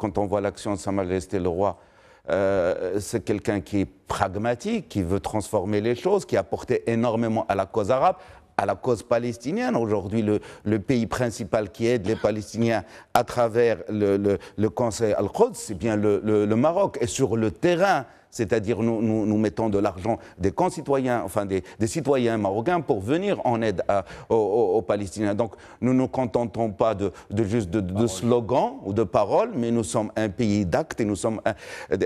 quand on voit l'action de Sa Majesté le Roi, euh, c'est quelqu'un qui est pragmatique, qui veut transformer les choses, qui a apporté énormément à la cause arabe, à la cause palestinienne. Aujourd'hui, le, pays principal qui aide les Palestiniens à travers le, Conseil Al-Quds, c'est bien le, Maroc. Et sur le terrain, c'est-à-dire nous, nous, mettons de l'argent des concitoyens, enfin des, citoyens marocains pour venir en aide aux, Palestiniens. Donc nous ne nous contentons pas de, juste de, slogans ou de paroles, mais nous sommes un pays d'actes et nous sommes un,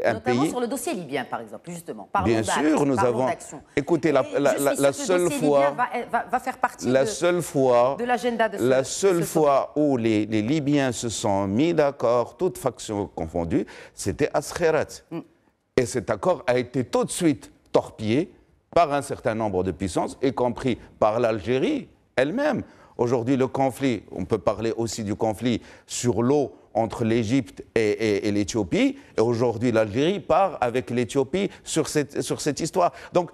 un pays... sur le dossier libyen, par exemple, justement. Bien sûr, nous avons... Écoutez, la, la, la, seule fois... Va, va, faire partie la de, seule fois, de l'agenda de ce, La seule fois où les, Libyens se sont mis d'accord, toutes factions confondues, c'était à Skherat. Mm. Et cet accord a été tout de suite torpillé par un certain nombre de puissances, y compris par l'Algérie elle-même. Aujourd'hui, le conflit, on peut parler aussi du conflit sur l'eau entre l'Égypte et, l'Éthiopie. Et aujourd'hui, l'Algérie part avec l'Éthiopie sur cette, sur cette histoire. Donc,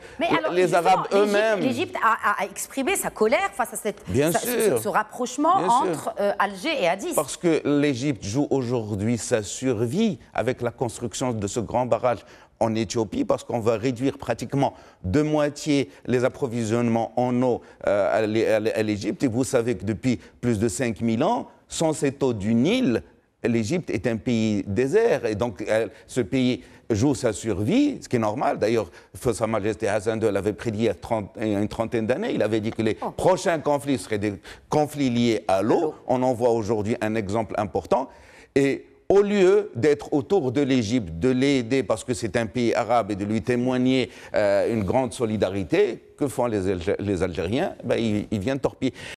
les Arabes eux-mêmes. L'Égypte a, exprimé sa colère face à cette, Ce, rapprochement entre euh, Alger et Addis. Parce que l'Égypte joue aujourd'hui sa survie avec la construction de ce grand barrage en Éthiopie parce qu'on va réduire pratiquement de moitié les approvisionnements en eau euh, à l'Égypte. Et vous savez que depuis plus de 5000 ans, sans cette eau du Nil, l'Égypte est un pays désert et donc euh, ce pays joue sa survie, ce qui est normal. D'ailleurs, Sa Majesté Hassan II l'avait prédit il y a une trentaine d'années. Il avait dit que les oh. prochains conflits seraient des conflits liés à l'eau. On en voit aujourd'hui un exemple important. Et au lieu d'être autour de l'Égypte, de l'aider parce que c'est un pays arabe et de lui témoigner euh, une grande solidarité, que font les, Algériens ben, ils viennent torpiller.